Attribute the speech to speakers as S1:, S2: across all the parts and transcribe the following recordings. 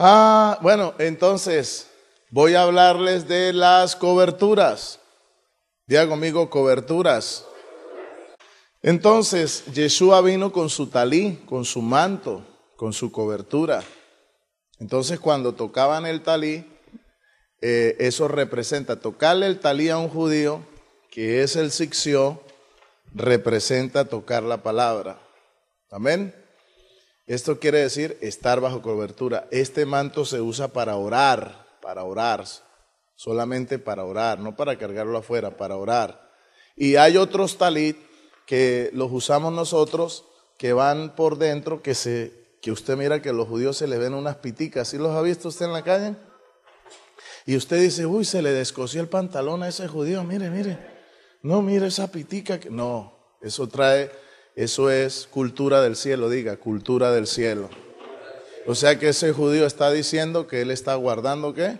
S1: Ah, bueno, entonces voy a hablarles de las coberturas. Diga amigo, coberturas. Entonces, Yeshua vino con su talí, con su manto, con su cobertura. Entonces, cuando tocaban el talí, eh, eso representa, tocarle el talí a un judío, que es el sixió, representa tocar la palabra. Amén. Esto quiere decir estar bajo cobertura. Este manto se usa para orar, para orar, solamente para orar, no para cargarlo afuera, para orar. Y hay otros talit que los usamos nosotros, que van por dentro, que se que usted mira que a los judíos se les ven unas piticas. ¿Sí los ha visto usted en la calle? Y usted dice, uy, se le descosió el pantalón a ese judío, mire, mire. No, mire esa pitica. Que... No, eso trae eso es cultura del cielo, diga, cultura del cielo. O sea que ese judío está diciendo que él está guardando qué?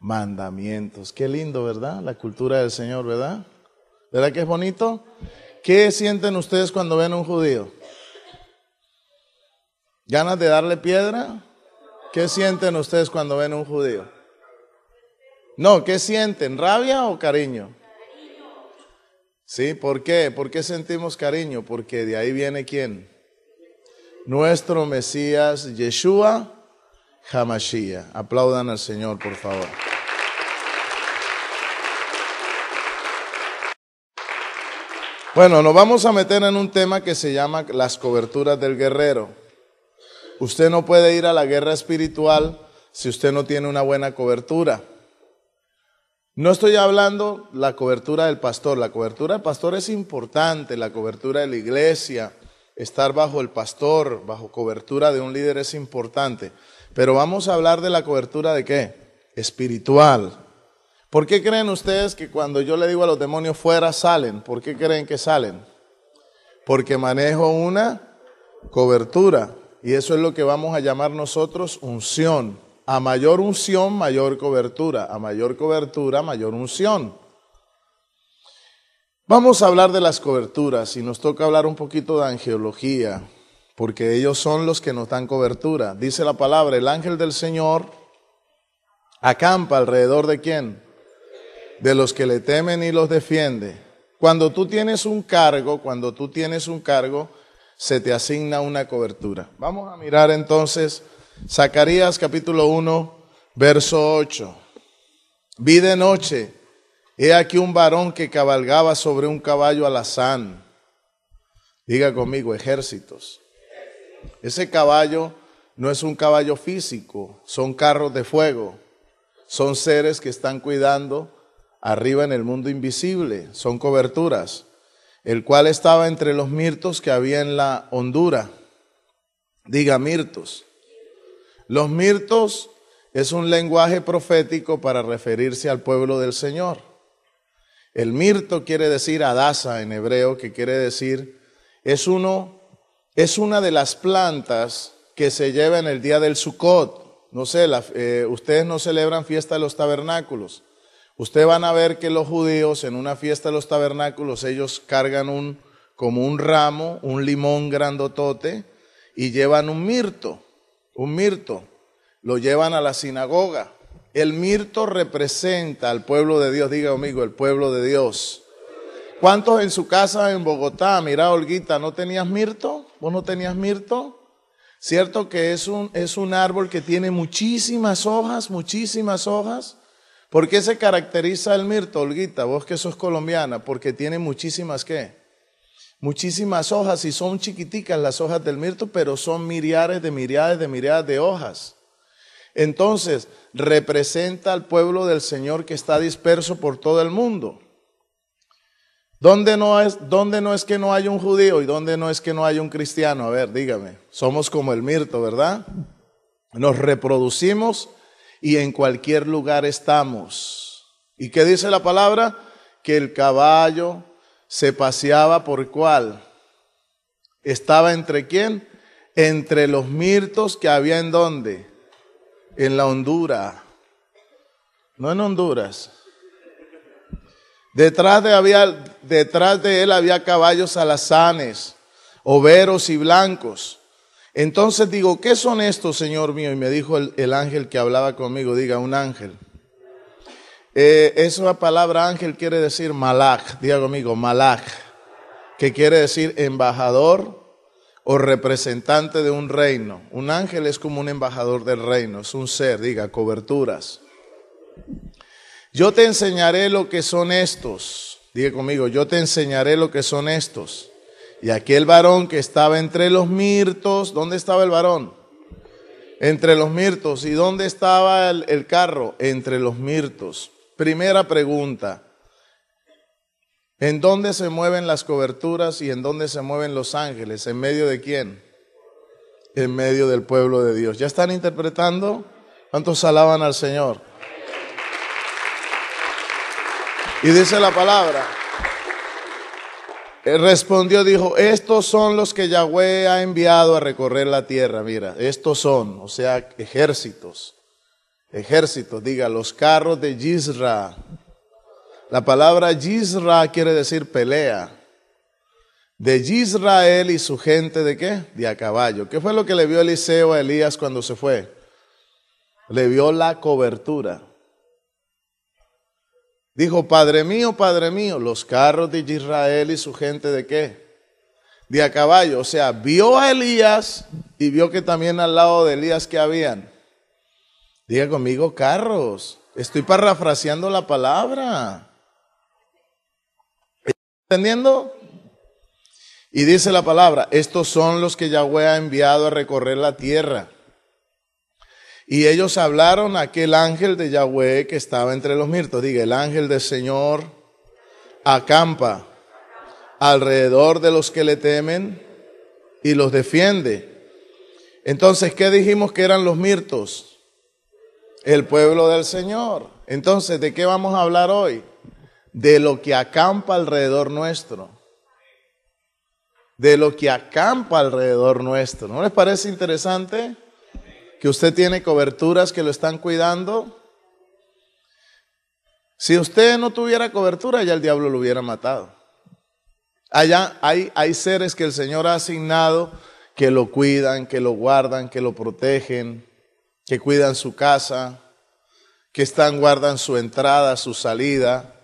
S1: Mandamientos. Qué lindo, ¿verdad? La cultura del Señor, ¿verdad? ¿Verdad que es bonito? ¿Qué sienten ustedes cuando ven a un judío? ¿Ganas de darle piedra? ¿Qué sienten ustedes cuando ven a un judío? No, ¿qué sienten? ¿Rabia o cariño? ¿Sí? ¿Por qué? ¿Por qué sentimos cariño? Porque de ahí viene quién? Nuestro Mesías Yeshua Hamashiach. Aplaudan al Señor, por favor. Bueno, nos vamos a meter en un tema que se llama las coberturas del guerrero. Usted no puede ir a la guerra espiritual si usted no tiene una buena cobertura. No estoy hablando la cobertura del pastor, la cobertura del pastor es importante, la cobertura de la iglesia, estar bajo el pastor, bajo cobertura de un líder es importante, pero vamos a hablar de la cobertura de qué? Espiritual. ¿Por qué creen ustedes que cuando yo le digo a los demonios fuera salen? ¿Por qué creen que salen? Porque manejo una cobertura y eso es lo que vamos a llamar nosotros unción. A mayor unción, mayor cobertura. A mayor cobertura, mayor unción. Vamos a hablar de las coberturas y nos toca hablar un poquito de angiología porque ellos son los que nos dan cobertura. Dice la palabra, el ángel del Señor acampa alrededor de quién? De los que le temen y los defiende. Cuando tú tienes un cargo, cuando tú tienes un cargo, se te asigna una cobertura. Vamos a mirar entonces Zacarías capítulo 1, verso 8. Vi de noche, he aquí un varón que cabalgaba sobre un caballo alazán. Diga conmigo, ejércitos. Ese caballo no es un caballo físico, son carros de fuego, son seres que están cuidando arriba en el mundo invisible, son coberturas, el cual estaba entre los mirtos que había en la hondura. Diga mirtos. Los mirtos es un lenguaje profético para referirse al pueblo del Señor. El mirto quiere decir adasa en hebreo, que quiere decir es uno es una de las plantas que se lleva en el día del Sukkot. No sé, eh, ustedes no celebran fiesta de los tabernáculos. Ustedes van a ver que los judíos en una fiesta de los tabernáculos ellos cargan un como un ramo, un limón grandotote y llevan un mirto un mirto, lo llevan a la sinagoga. El mirto representa al pueblo de Dios, diga amigo, el pueblo de Dios. ¿Cuántos en su casa en Bogotá, mira Olguita, no tenías mirto? ¿Vos no tenías mirto? Cierto que es un, es un árbol que tiene muchísimas hojas, muchísimas hojas. ¿Por qué se caracteriza el mirto, Olguita? Vos que sos colombiana, porque tiene muchísimas qué? muchísimas hojas y son chiquiticas las hojas del mirto, pero son miriades de miriades de miriares de hojas. Entonces, representa al pueblo del Señor que está disperso por todo el mundo. ¿Dónde no, es, ¿Dónde no es que no hay un judío y dónde no es que no hay un cristiano? A ver, dígame, somos como el mirto, ¿verdad? Nos reproducimos y en cualquier lugar estamos. ¿Y qué dice la palabra? Que el caballo, se paseaba por cuál? Estaba entre quién? Entre los mirtos que había en dónde? En la Hondura. No en Honduras. Detrás de, había, detrás de él había caballos alazanes, overos y blancos. Entonces digo, ¿qué son estos, Señor mío? Y me dijo el ángel que hablaba conmigo, diga, un ángel. Eh, esa palabra ángel quiere decir malach, diga conmigo, malach, que quiere decir embajador o representante de un reino. Un ángel es como un embajador del reino, es un ser, diga, coberturas. Yo te enseñaré lo que son estos. Diga conmigo, yo te enseñaré lo que son estos. Y aquel varón que estaba entre los mirtos, ¿dónde estaba el varón? Entre los mirtos. ¿Y dónde estaba el carro? Entre los mirtos. Primera pregunta. ¿En dónde se mueven las coberturas y en dónde se mueven los ángeles? ¿En medio de quién? En medio del pueblo de Dios. ¿Ya están interpretando? ¿Cuántos alaban al Señor? Y dice la palabra. Eh, respondió, dijo, estos son los que Yahweh ha enviado a recorrer la tierra. Mira, estos son, o sea, ejércitos. Ejército, diga los carros de Yisra. La palabra Yisra quiere decir pelea. De Yisrael y su gente, ¿de qué? De a caballo. ¿Qué fue lo que le vio Eliseo a Elías cuando se fue? Le vio la cobertura. Dijo, Padre mío, Padre mío, los carros de Israel y su gente de qué? De a caballo. O sea, vio a Elías y vio que también al lado de Elías que habían Diga conmigo, carros. Estoy parafraseando la palabra. ¿Entendiendo? Y dice la palabra, estos son los que Yahweh ha enviado a recorrer la tierra. Y ellos hablaron a aquel ángel de Yahweh que estaba entre los mirtos. Diga, el ángel del Señor acampa alrededor de los que le temen y los defiende. Entonces, ¿qué dijimos que eran los mirtos? El pueblo del Señor. Entonces, ¿de qué vamos a hablar hoy? De lo que acampa alrededor nuestro. De lo que acampa alrededor nuestro. ¿No les parece interesante que usted tiene coberturas que lo están cuidando? Si usted no tuviera cobertura, ya el diablo lo hubiera matado. Allá hay, hay seres que el Señor ha asignado que lo cuidan, que lo guardan, que lo protegen que cuidan su casa, que están, guardan su entrada, su salida.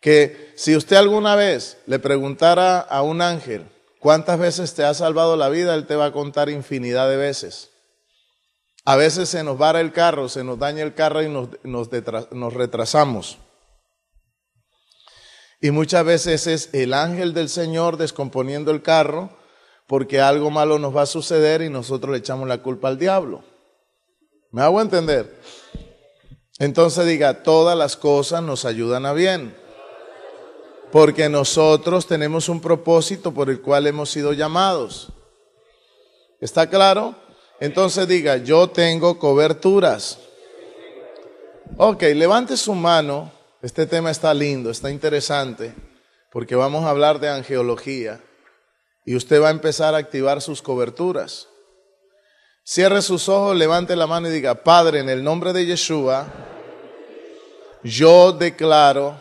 S1: Que si usted alguna vez le preguntara a un ángel cuántas veces te ha salvado la vida, él te va a contar infinidad de veces. A veces se nos vara el carro, se nos daña el carro y nos, nos retrasamos. Y muchas veces es el ángel del Señor descomponiendo el carro porque algo malo nos va a suceder y nosotros le echamos la culpa al diablo. ¿Me hago entender? Entonces diga, todas las cosas nos ayudan a bien. Porque nosotros tenemos un propósito por el cual hemos sido llamados. ¿Está claro? Entonces diga, yo tengo coberturas. Ok, levante su mano. Este tema está lindo, está interesante, porque vamos a hablar de angeología y usted va a empezar a activar sus coberturas. Cierre sus ojos, levante la mano y diga, Padre, en el nombre de Yeshua, yo declaro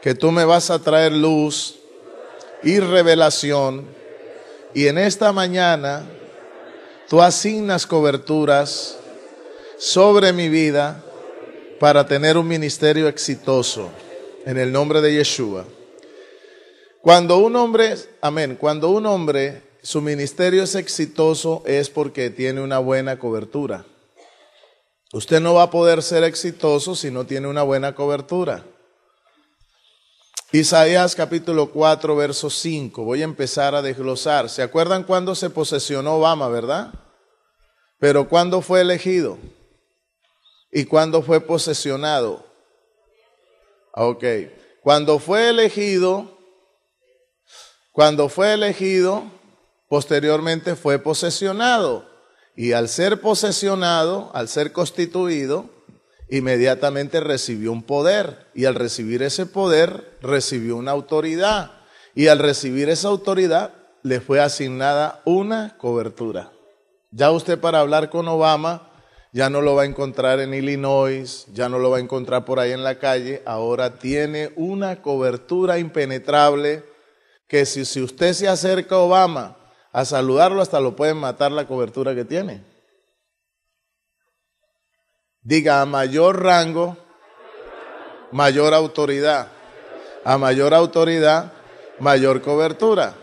S1: que tú me vas a traer luz y revelación. Y en esta mañana tú asignas coberturas sobre mi vida para tener un ministerio exitoso en el nombre de Yeshua. Cuando un hombre, amén, cuando un hombre su ministerio es exitoso es porque tiene una buena cobertura. Usted no va a poder ser exitoso si no tiene una buena cobertura. Isaías capítulo 4, verso 5. Voy a empezar a desglosar. ¿Se acuerdan cuando se posesionó Obama, verdad? Pero ¿cuándo fue elegido? ¿Y cuándo fue posesionado? Ok. Cuando fue elegido, cuando fue elegido, Posteriormente fue posesionado y al ser posesionado, al ser constituido, inmediatamente recibió un poder y al recibir ese poder recibió una autoridad y al recibir esa autoridad le fue asignada una cobertura. Ya usted para hablar con Obama ya no lo va a encontrar en Illinois, ya no lo va a encontrar por ahí en la calle, ahora tiene una cobertura impenetrable que si, si usted se acerca a Obama a saludarlo hasta lo pueden matar la cobertura que tiene. Diga, a mayor rango, mayor autoridad. A mayor autoridad, mayor cobertura.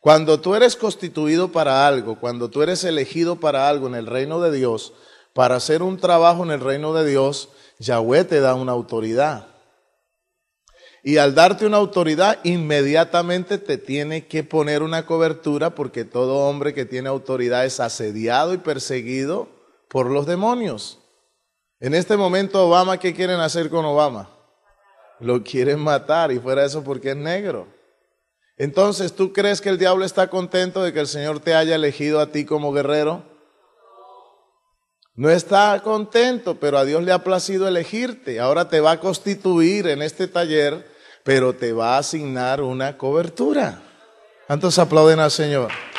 S1: Cuando tú eres constituido para algo, cuando tú eres elegido para algo en el reino de Dios, para hacer un trabajo en el reino de Dios, Yahweh te da una autoridad. Y al darte una autoridad, inmediatamente te tiene que poner una cobertura porque todo hombre que tiene autoridad es asediado y perseguido por los demonios. En este momento, Obama, ¿qué quieren hacer con Obama? Lo quieren matar y fuera eso porque es negro. Entonces, ¿tú crees que el diablo está contento de que el Señor te haya elegido a ti como guerrero? No está contento, pero a Dios le ha placido elegirte. Ahora te va a constituir en este taller pero te va a asignar una cobertura. ¿Cuántos aplauden al Señor?